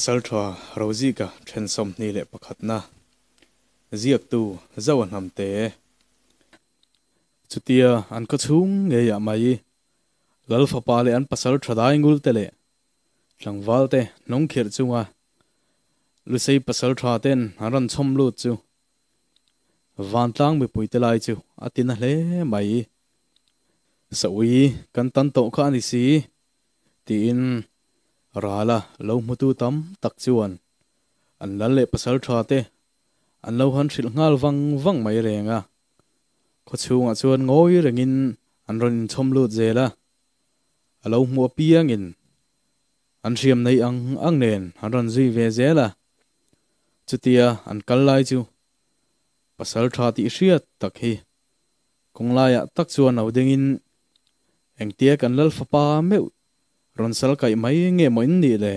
pasal thwa rozi ka then som ni le pakhat na ziak tu zawan nam te chutia an ko chung nge ya dạ mai lal fa pa le an pasal thra dai ngul te le tlangwal te nong khir chunga lu sei pasal thra ten aran chom lu chu van tlang mi pui te lai chu atina hle mai sawi kan tan to kha ni si tin rala lo mutu tam tak chuan an lan le pasal tha te an lo han thil ngal wang wang mai renga kho chunga chuan ngoi rengin an ron chom lu zela alo mu piang in an thiam nei ang ang nen han ron zi ve zela chutia an kal lai chu pasal tha ti hriat tak hi kong lai tak chuan no ding in engtia kan lal fapa meu rawn sal kai mai nge mo in ni le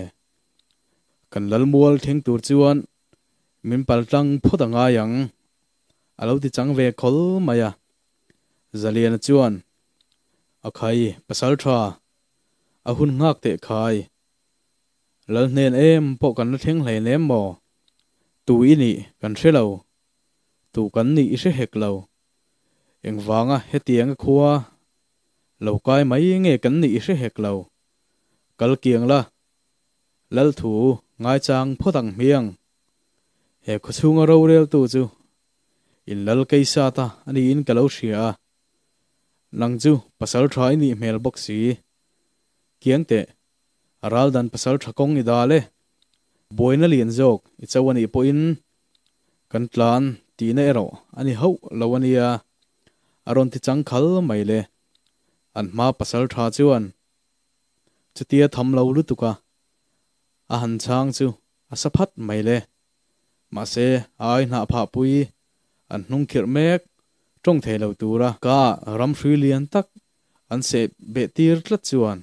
kan lal mual theng tur chuan min pal tang phot anga yang alo ti chang ve khol maya zalian chuan a khai pasal tha à hun ngak te khai lần nen em po cần na theng hle nem mo tu i cần kan lâu, lo tu kan ni i lâu, hek lo eng wanga hetiang khuwa lâu cái máy nghe cần ni i hre lâu. กลเกียงละลลถูงายจางพ่อตังเมียงเอกชุงเราเรียลตูจูอินลลกยซาตาอันนี้อินกลเชียนังจูภาษาไทยนี่เมลบอกซีเกียงเตอรัลดันภาษาทกงอี่ดาเลบวยนเลียนจกอิจาวันอีปอินกันตลานตีนเอรออันนี้เฮาลวันี้อารอนที่จังคัลไม่เลอันมาภาษาทาจวน thầm lâu lo tu tuka à hàn chang chu à sắp hết mày le mà se ai na pha pui an hnung khir mek trong the lo tura ka ram hri lian tak an se be tir tla chuan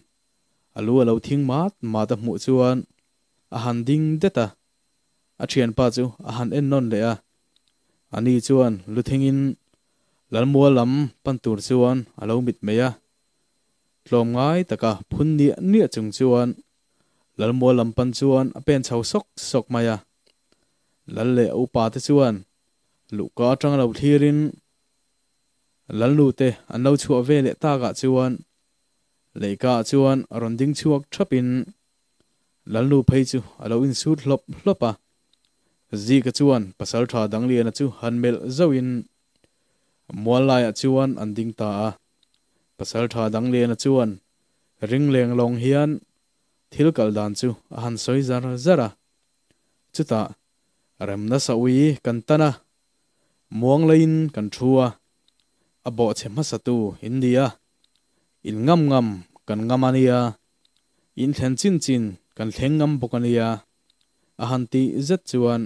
alu alo thing mat ma da mu à hàn han ding deta à thian à. à, pa chú, à hàn en non à, anh đi chú le a ani chuan lu thingin lalmualam à chuan alo mit à lom ngai taka phun nia nia chung chuan lal mo lam pan chuan a pen chho sok sok à lal le u pa te chuan lu ka tang lo thirin lal lu te an lo chu ave le ta ga chuan le ka chuan ron ding chuak thapin lal lu phei chu alo in su thlop thlopa à. zi ka chuan sầu tha dang lian chu hanmel zoin mual lai a à chuan anh ding ta à pasal tha dang le na chuan ring leng long hian thil kal dan chu a han soi zar zara chuta rem na sa ui kan tana muang lein kan thua a bo che ma sa tu india in ngam ngam kan ngam ania in thlen chin chin kan thleng ngam bokania a han ti zet chuan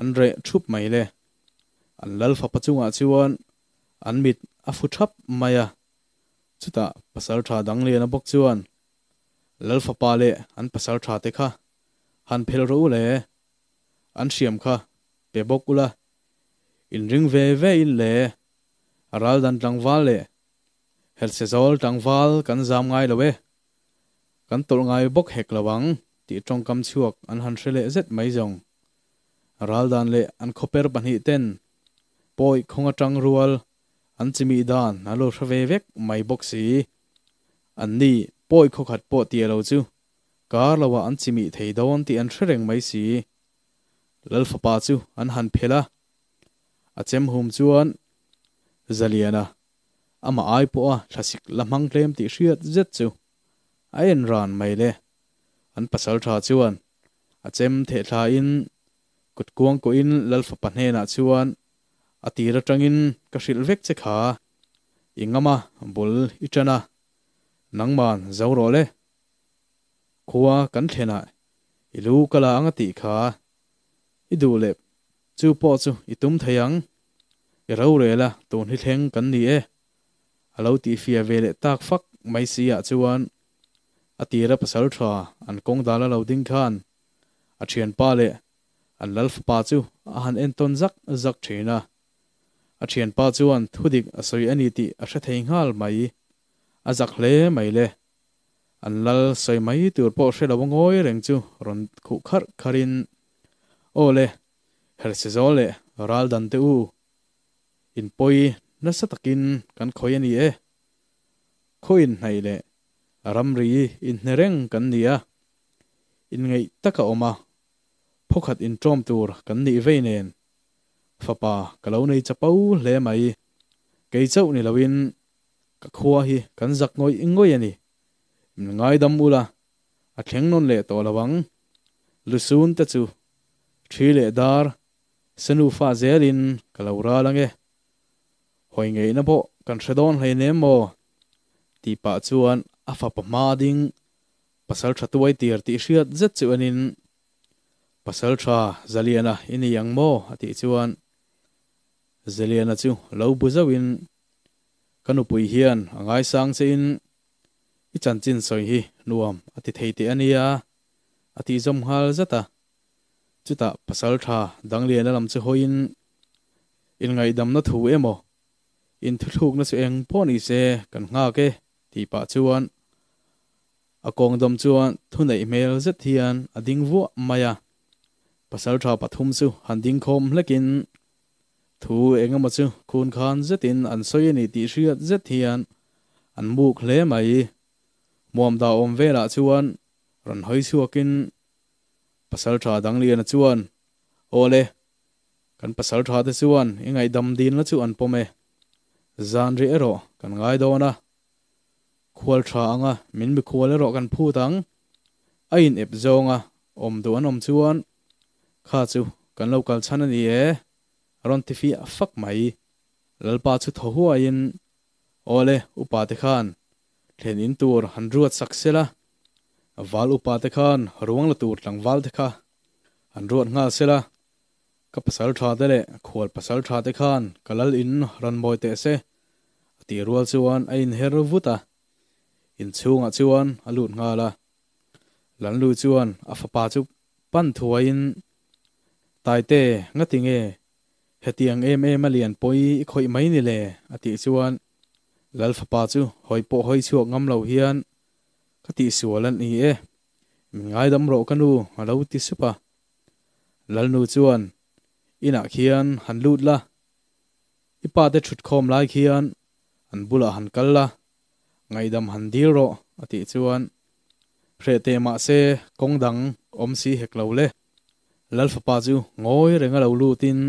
an re thup le an lal fa pa chunga chuan an mit a fu thap maya chuta pasal tha dang le na bok chuan lalfa pa le an pasal tha te kha han phel ro le an siam kha pe bok ula in ring ve ve in le aral dan tang wal le hel se zol tang wal kan zam ngai lo we kan tol ngai bok hek lawang ti tong kam chuak an han le zet mai jong aral dan le an khoper ban hi ten poi khonga tang rual an chimi dan alo thrave vek mai box si an ni poi kho khat po ti alo chu kar lawa an chimi thei don ti an threng mai si lal fa pa chu an han phela achem hum chuan zaliana ama ai po a thlasik lamang tlem ti hriat zet chu ai en ran mai le an pasal tha chuan achem the thla in kut kuang ko in lal fa pa hne na chuan atir atangin ka hril vek che kha ingama bul itana nangman zoro le khuwa kan thena ilu kala anga ti kha idu le chu po chu itum thayang ero rela ton hi theng kan ni e alo ti fia vele tak fak mai si a chuan atira pasal tha an kong dala lo ding khan a thian pa le an lalf pa chu an han en ton zak zak thina a thian pa chuan thudik a soi ani ti a hre thei ngal mai a zak hle mai le an lal soi mai tur po hre lo ngoi reng chu ron khu khar kharin o le her se zo le ral dan te u in poi na sa takin kan khoi ani e khoin nei le aram ri in nereng kan nia in ngai taka oma phokat in trom tur kan ni veinen phá bà, cái lâu fapa kalo nei chapau hle mai ke chau ni lawin ka khua hi ngồi zak vậy ingoi ngay đâm dam là, a theng non le to lawang lusun ta chu thi le dar sanu fa zelin kalora lange hoi ngei na bo kan thredon hle ne mo ti pa chuan a fa pa ma ding pasal thatuai tir ti hriat zet chu anin pasal tha zaliana ini yang mo ati chuan zelian a chu lo bu zo in kanupui hian angai sang che in i chan chin soi hi nuam ati thei te ania ati zom hal zata chuta pasal tha dang lian lam che hoin in ngai dam na thu emo in thu thuk na chu eng poni se kan nga ke ti pa chuan a kong dom chuan thunai email zat hian ading vu maya pasal tha pathum chu handing khom lekin thu eng ama chu khun khan zetin an soyani ti hriat zet hian an mu khle mai muam da om vela chuan ran hoi chuakin pasal tha dang lian chuan ole kan pasal tha te chuan engai dam din la chu an pome zan ri ero kan ngai do na khual tha anga min bi khual ero kan phu tang ain ep zonga om do an om chuan kha chu kan local chan chhan ani e ron ti fi a fak mai lalpa chu tho hua in ole upa te khan thlen in tur han ruat saksela wal upa te khan ruang la tur tlang wal te kha han ruat nga sela ka pasal tha de le khol pasal tha te khan kalal in ran moi te se ti rual chuan a in her vuta in chunga chuan alut nga la lan lu chuan a fa pa chu pan thuain tai te nga tinge hetiang em em alian poi khoi mai ni le ati chuan lal phapa chu hoi po hoi chuak ngam lo hian khati sualan i e min ngai dam ro kanu alo ti supa lal nu chuan ina khian han lut la ipa te thut khom lai khian an bula han kal la ngai dam han dil ro ati chuan hre te ma se kong dang om si hek lo le lal phapa chu ngoi renga lo lutin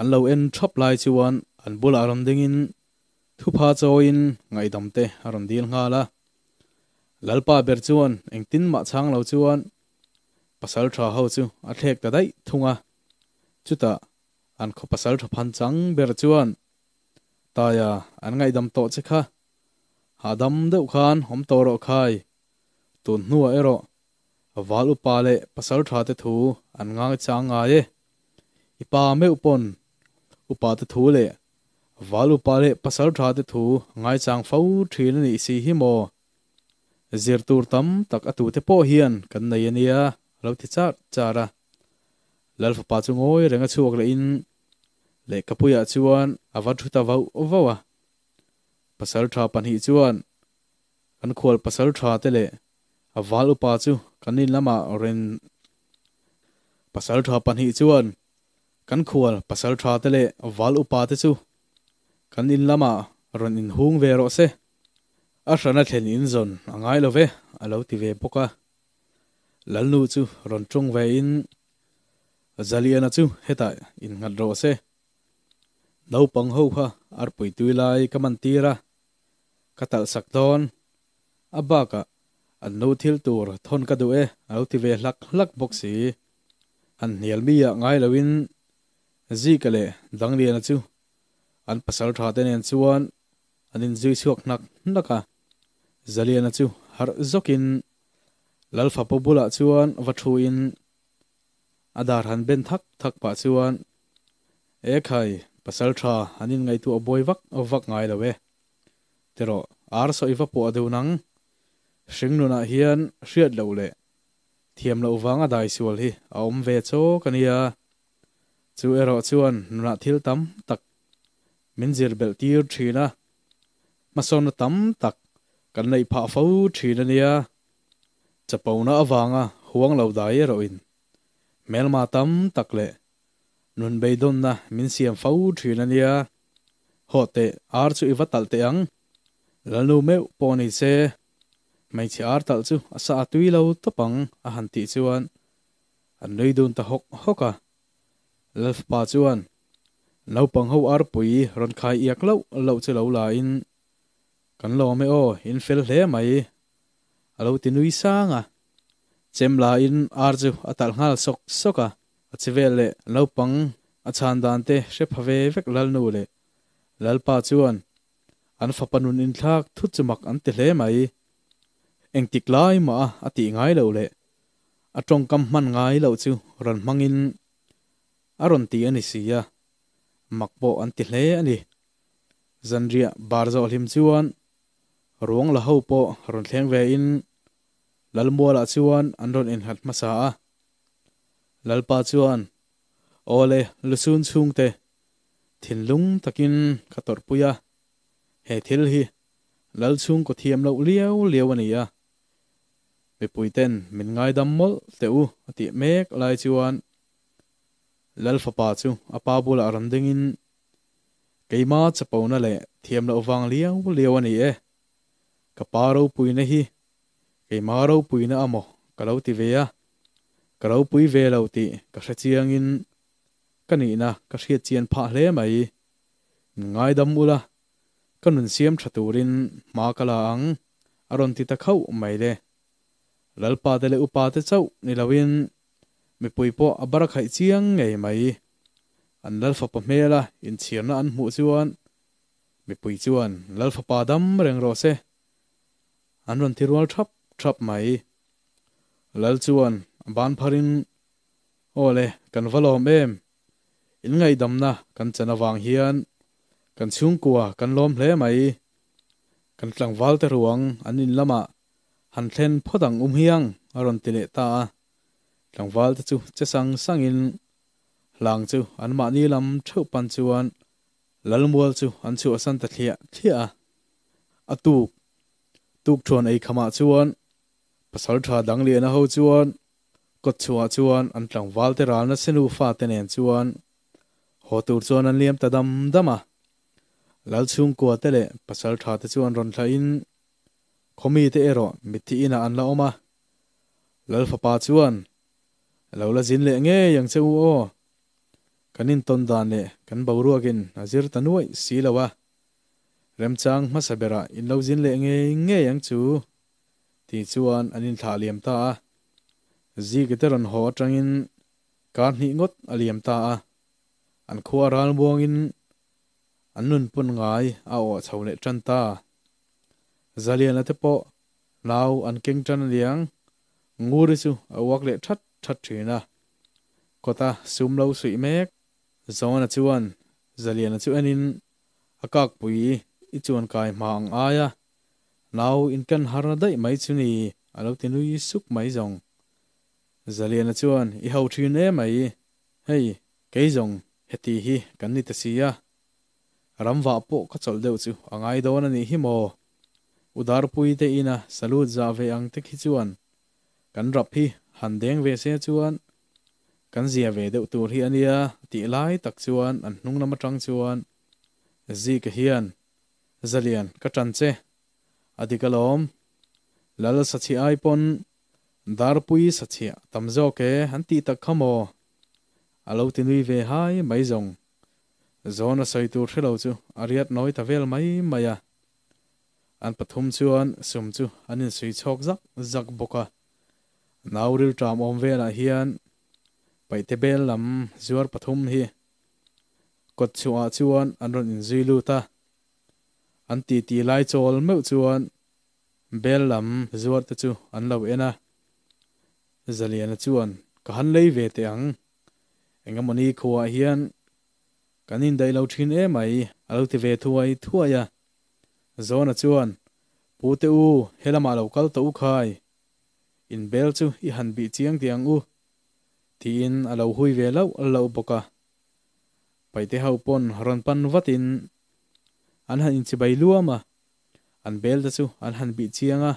an lo en thap lai chuan an bul aram ding in thu pha in ngai dam te aram dil nga la lalpa ber chuan eng tin ma chang lo chuan pasal tha ho chu a thek ta dai thunga chuta an kho pasal tha phan chang ber chuan ta ya an ngai dam to che kha ha dam deuh khan hom to ro khai tun nuwa ero avalu pale pasal tha te thu an ngang chang nga ye ipa me upon upa te thu le wal upa le pasal tha te thu ngai chang fau thin ni si hi mo zir tur tam tak atu te po hian kan nei ania lo ti char chara lal fa pa chu ngoi renga chuak le in le kapuya chuan awa thu ta vau owa pasal tha pan hi chuan kan khol pasal tha te le awal upa chu kanin lama ren pasal tha pan hi chuan kan khual pasal tha te le wal upa te chu kan in lama ron in hung ve ro se a hrana thlen in zon angai lo ve alo ti ve poka lalnu chu ron chung ve in zaliana chu heta in ngat ro se no pang ho ha ar pui tu lai kaman tira katal sak don abaka an no thil tur thon ka du e alo ti ve lak lak boxi an nial mi ya ngai lawin zi ka le dang lian chu an pasal tha ten en chuan anin zui suak nak naka zalian chu har zokin lalfa pobula chuan wathuin adar han ben thak thak pa chuan ekhai pasal tha anin ngai tu aboi vak vak ngai lawe tero ar so iwa po adu nang hring nuna hian hriat lo le thiam lo wanga dai sual hi a om ve chaw kania chu ero chuan nuna thil tam tak min zir bel tir thina mason tam tak kan nei pha fo thina nia chapauna awanga à, huang lo dai ero in ma tam tak le nun don na min siam fo thina nia hote ar chu iwa talte ang lalu me poni se mai chi ar tal chu à asa atui lo topang a à hanti chuan an leidun ta hok hoka lal pa chuan lo pang ho ar pui ron khai iak lo lo che lo la in kan lo me o in fel hle mai alo ti nui sanga chem la in ar chu atal ngal sok soka achivel le lo pang achan dan te she phave vek lal nu le lal pa chuan an fa panun in thak thu chumak an te hle mai eng tiklai ma ati ngai lo le atong kam man ngai lo chu ron mangin aron ti ani sia makbo an ti hle ani zanria barzo olim chuan ruang la ho po ron thleng ve in lalmuala chuan an ron in hat masa a lalpa chuan ole lusun chung te thin lung takin khator puya he thil hi lal chung ko thiam lo liao liao ani a pe puiten min ngay dam mol te u ati mek lai chuan lalfa pa chu apa bula aram dingin keima chapauna le thiam lo wang liau liau ani e kaparo puina hi keimaro puina amo kalau ti veya kalau pui ve lo ti ka hrechiang in kanina ka hria chian pha hle mai ngai dam ula kanun siam thaturin ma kala ang aron ti ta khau mai le lalpa dele upate chau nilawin ม่ปุยโปอับรักหายเชียงไงไหมอันลัลฟ์ปะเมล่าอินเชียนอันหมูจวนไม่ปุยจวนลัลฟ์ปาดัมเริงรรเซอันรันทิรวลทับทับไหมลัลจวนบานพารินโอเลกันวลอมเอมอินไงดัมนะกันจะนวังเฮียนกันชุ่งกัวกันล้มเละไหมกันกลางวัลเทรวงอันนินละมาหันเทนพอดังอุ้มเฮียงอรันติเลตาหลังวัลจะจะสังสังอินหลังจูอันมาเนี่ยลำเท่าปันจวนหลังมัวจูอันชูอสันตะเทียเทียอะตูกตูกชวนไอขมาจวนภาษาถาดังเลียนะฮู้จวนกดชัวจวนอันหลังวัลเทรานะสินูฟ้าเตเนียนจวนหัวตูจวนอันเลี้ยมตะดำดำอะแล้วช่วงกว่าเตเลยภาษาถาตะจวนรอนทายินคอมีเตเอร์มิติอินาอันละออกมาแล้วฟ้าป่าจวน lo la zin le nge yang se u o kanin ton dan le kan bauru agin azir tanuai silawa rem chang ma bera, in lo zin le nge nge yang chu an anh anin thả liềm ta zi gitaron ho in, ka nhị ngót, liềm ta anh khua ral buông in anh nun pun ngai ao o lệ tran ta zalian là thế po lao an kinh tran liang nguri chu awak lệ that ทัดถือนะก็ตาซุมเลาสุยเมกจอนจวนจะเลียนจวนนินอากาศปุยอีจวนกายมาอังอายะนาวอินกันฮาร์ดได้ไม่ชุนีอาเราตินุยสุกไม่จงจะเลียนจวนอีเฮาทีนเอไม่เฮ้ยเกยจงเฮตีฮีกันนิตเสียรำว่าปก็จลเดือดจูอังไอโดนนี่ฮิโมอุดารปุยเตอินะสลูดจาเวอังเตกฮิจวนกันรับพี่ han deng về xe chuan kan zia ve deuh tur hi ania ti lái tak chuan an nung lama tang chuan zi ka hian zalian ka tan che adikalom lala sachi ai pon dar darpui sachi tamzo ke han ti tak khamo alo tinui ve hai mai zong zona sai tur thelo chu ariat noi ta vel mai maya an pathum chuan sum chu anin sui chok zak zak boka nau ril tram om ve a hian pai te bel lam zuar pathum hi kot chua chuan an ron in zui lu ta an ti ti lai chol meu chuan bel lam zuar te chu an lo ena zaliana chuan ka han lei ve te ang engamoni khua hian kanin dai lo thin e mai alo te ve thuai thuaya zona chuan pute u helama lo kal to u khai in bel chu i han bi chiang tiang u ti in alo hui ve lo alo boka paite hau pon ron pan watin an han in chibai luama an bel da chu an han bi chianga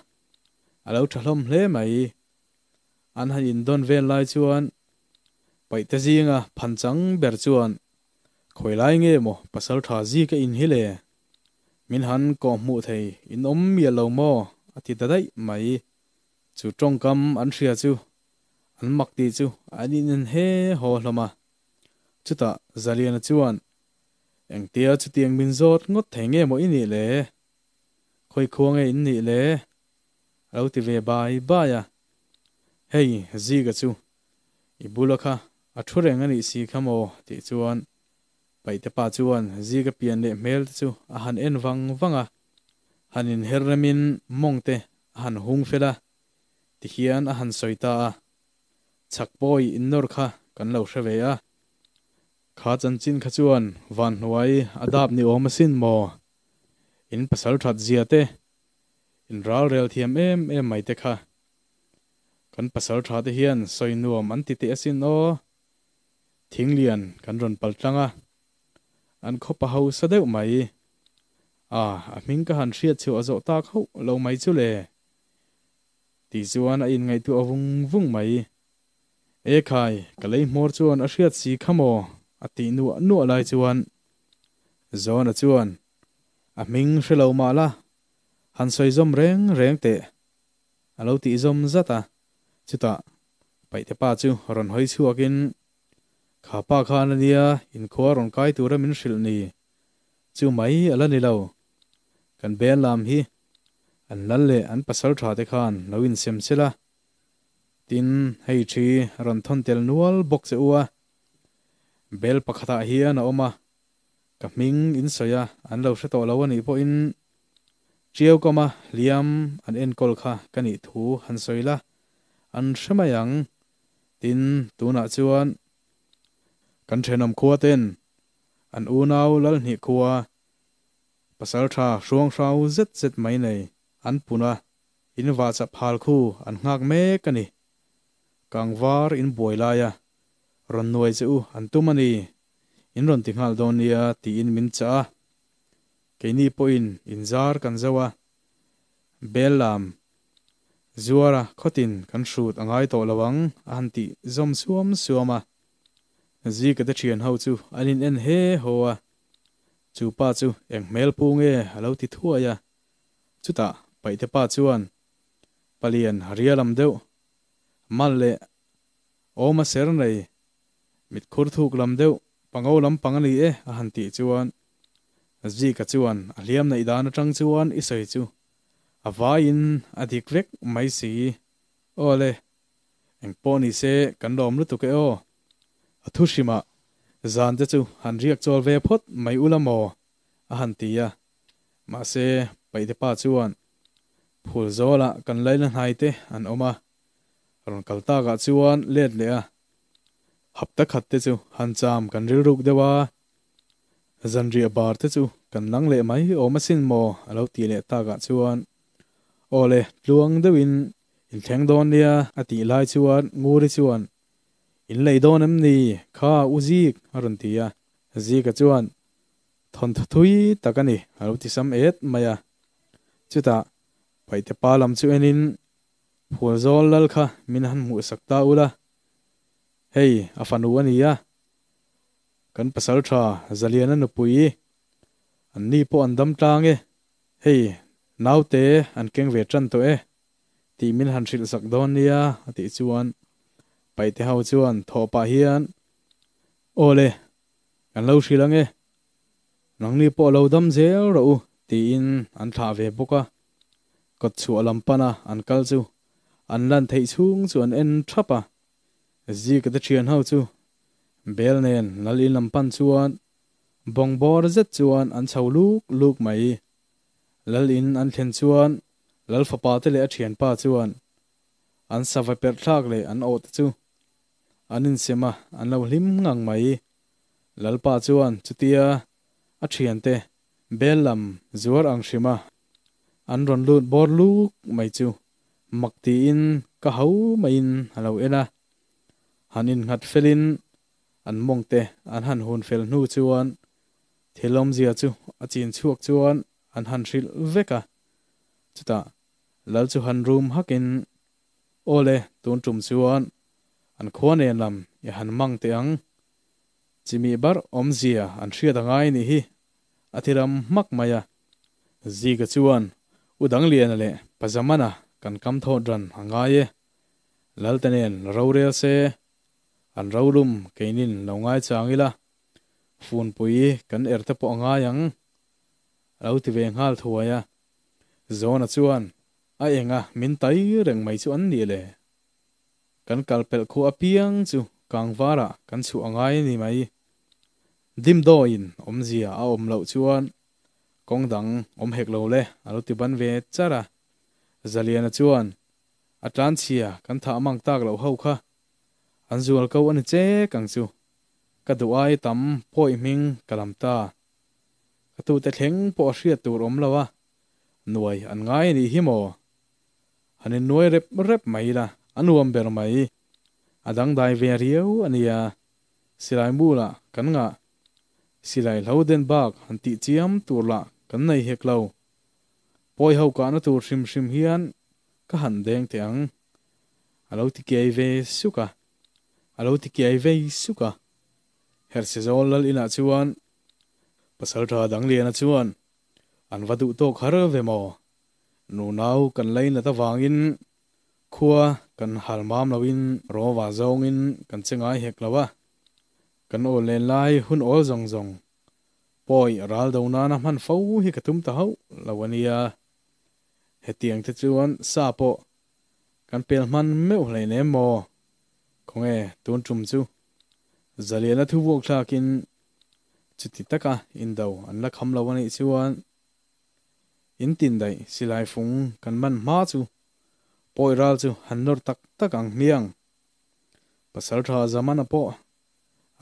alo thalom hle mai an han in don ve lai chuan paite zinga phanchang ber chuan khoilai nge mo pasal tha ji ka in hi le min han ko mu thei in om mi lo mo ati dadai mai chú ăn chu trong kam an thria chu an mak ti chu an in an he ho hloma chuta zalian chuan eng tia chu tiang min zot ngot nghe mo ini le khoi khuang e in ni le ro ti ve bai ba ya hei zi ga chu i bulakha a thureng ani si khamo ti chuan pai te pa chuan zi ga pian le mel chú, à han en wang wanga à. hanin mong mongte à han hung fela tihian a han soita a in innor kha kan lo hre ve a kha chan chin kha chuan van hnuai adap ni awm sin mo in pasal that zia te in ral rel thiam em em mai te kha kan pasal tha te hian soi nuam an ti te asin o thing lian kan ron pal tanga an kho pa ho sa deuh mai a a hming ka han hria chu a zo tak ho lo mai chu le ti chuan a in ngai tu avung vung mai e khai kalei mor chuan a hriat si khamo a ti nu nu lai chuan zon a chuan a ming hrelo ma la han soi zom reng reng te alo ti zom zata chuta pai te pa chu ron hoi chu akin kha pa khan ania in kho ron kai tu ra min hril ni chu mai ala ni lo kan be lam hi an lan le an pasal tha te khan lo in sem sela tin hei thi ron thon tel nual box e uwa bel pakhata hian a oma kaming in soya an lo hre to lo ani po in chiao koma liam an en kol kha kani thu han soila an hremayang tin tuna chuan kan thenom khuwa ten an u nau lal hnih khuwa pasal tha hruang hrau zet zet mai nei an puna in wa cha phal khu an ngak mek ani kangwar in boilaya ron noi chu an tumani in ron tingal donia ti in min cha keini poin in zar kan zawa belam zuara khotin kan shrut angai to lawang anti zom suam suama zi ka ta thian ho chu anin en he hoa chu pa chu eng mel pu nge alo ti thua ya chuta paih te pa chuan palian harialam deuh mal le awma sern rei mit khur thuk lam deuh pango lam pangani e a han ti chuan zi ka chuan a hliam na idana tang chuan isoi chu a vain a dik vek mai si ole eng poni se kan lom lu tuke o a thushima zan te chu han riak chol ve phot mai ulamo a han ti ya ma se pai te pa chuan พูดจ้าละกันไล่หน้าเตอันโอมารอนกัลตากับชิวันเลดเลยีะหับตะขัดเตจูฮันจามกันริลุกเดว่าจันรีบาร์เตจูกันนั่งเล่ไม่ออมาสินโมเอาตีเลตากับชิวันโอเล่ลวงเดวิน อินเทงโดนเลียอตไล่ยชิวันงูริชิวันอินไล่ดอน้ำนี้ข้าอุจิกรันทีอาจิกับชิวันทนทุยตะกันนี่เอาตีซ้ำเอ็ดมาอะจุดตา thế paite làm chuyện enin phul zawl lal kha mình hẳn mu sak ta ula hei afanu ania kan pasal tha zaliana Anh anni po anh đâm andam tlange hei naute an keng ve tran to e ti min han ril sak don nia ati chuan paite hau chuan thopa hian ole an lo shrilange nangni po lâu đâm zel rồi, ti in anh an về bốc à? cột chùa làm pana an cal chu an lan thấy xuống chu an en thapa gì cái chuyện hậu chu bel nen lali làm pan chuan bong bor zet chuan an chau luk luk mai lal in an thlen chuan lal fa pa te le a thian pa chuan an sava per thak le an ot chu anin sema an lo hlim ngang mai lal pa chuan chutia a thian te belam zuar ang shima an ron lut bor lu mai chu mak ti in ka hau mai in halo ela han in ngat felin an mong te an han hun fel nu chuan thelom zia chu a chin chuak chuan an han ril veka chuta lal chu han room hakin ole tun tum chuan an khone lam ya e han mang te ang chimi bar om zia an hriat angai ni hi athiram mak maya ziga chuan udang lian le pajamana kan kam tho dran hanga ye laltanen rorel se an rorum keinin longai changila phun pui kan erta po anga yang rauti ve ngal thuaya zona chuan a enga min tai reng mai chu an ni le kan kalpel khu apiang chu kangwara kan chu angai ni mai dim doin in omzia a om lo chuan kong dang om hek lo le alo ti ban ve chara zalian chuan atlan chia kan tha mang tak lo ho kha an zual ko an che kang chu ka du ai tam poi ming kalam ta ka tu te thleng po hria tur om lawa nuai an ngai ni hi mo hane nuai rep rep mai la anuam ber mai adang dai ve riau ania silai mula kan nga silai loden bak han ti chiam tur la kan nei hek lo poi ho ka na tur shim shim hian ka han deng te ang alo ti ke ve suka alo ti ke ve suka her se zol lal ina chuan pasal tha dang lian chuan an vadu to khar ve mo nu nau kan lai na ta wangin khua kan halmam lawin ro wa zongin kan chengai hek lawa kan ol len lai hun ol zong zong ปอยราลดานะมันฟูฮิกตุมตาหูลาวันีเหตียงที่จวนซาปะกันเปลมันไม่เลยเนมอคงเอตุนจุมจูจะเลียนทุบวกชากินจิติตะกาอินเดาอันละคำลาวันอิจวนอินตินได้สิไลฟงกันมันมาจูปอยราลจูฮันนอร์ตักตะกังเมียงภาษาทาจามันอ่ะปะ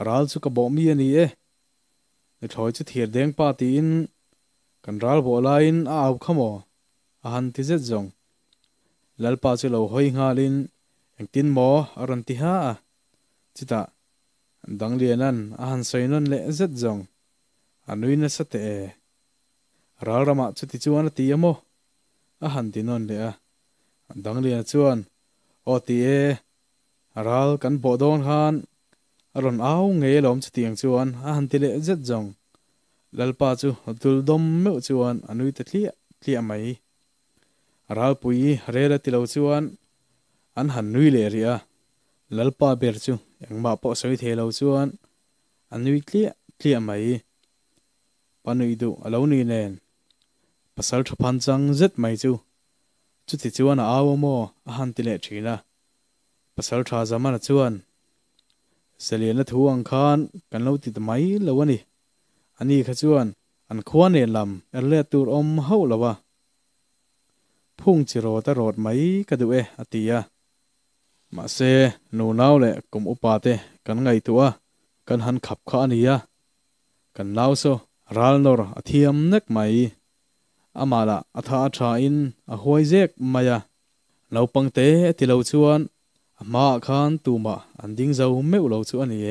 ราลจูกับบอมีอันนี้ในถอยจะเถียดเด้งป้าตีนกันรัลบ่ลายินอาบขโมอาหันที่เจ็ดจงลัลป้าจะเลวห้อยงาลินเองตินหมออารันติฮาจิตาดังเลียนันอาหันใส่นันเละเจ็ดจงอันนี้นั่นสเตะรัลรามาจะติจวนตีอโมอาหันตินนเละดังเลียนจวนโอตีเอรัลกันบ่โดนหัน ron au nge lom chi tiang chuan a han tile zet jong lalpa chu dul dom meu chuan anui te thli thli mai ral pui re la tilo chuan an han nui le ria lalpa ber chu engma po soi the lo chuan anui thli thli mai panui du alo ni len pasal thu phan chang zet mai chu chu ti chuan a aw mo a han tile thila pasal tha zamana chuan เสลียนละทวงคานกันเล่าติดไหมละวะนี่อันนี้ขจวนอันควรเนลำอันเลตูรอมเฮาละวะพุ่งจิโรตรอดไหมกระดูเออติยะมาเซนูนาแเละกุมอุปาเตกันไงตัวกันหันขับข้านี้กันเล่าโซรัลนอร์อธิยมนักไหมอามาละอัธาอัชาอินอหวยเจกมายาเราปังเตติเราชวนมาขันตูมาอันดิ้งเจ้าไม่อุลาวชัวนี่เ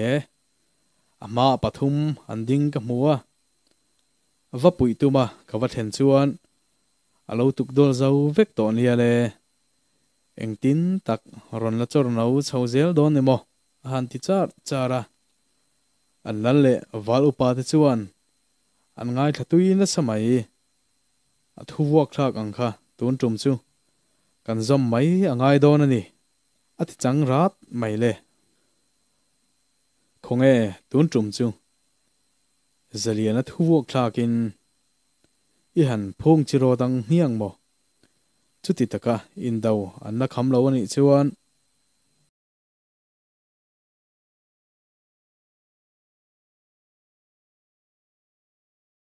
อมาปฐุมอันดิ้งกับมัววับปุยตูมากับวัดเห็นชวนอาลาวตุกดอลเจ้าเวกตัวนี่เลยเอ็งตินตักรอนละจรนเอาชาวเซลดอนนี่มอหันติจาร์จาระอันนั้นเลยวาลุปาติชวนอันง่ายถ้าตุยนั่นสมัยทุวกทักอังค่ะตัวจุ่มชูกันจอมไม่ง่ายดอนนี่ ati chang rat mai le khong e tun chum chu zalian at huwo clock in i mo chuti taka in daw an na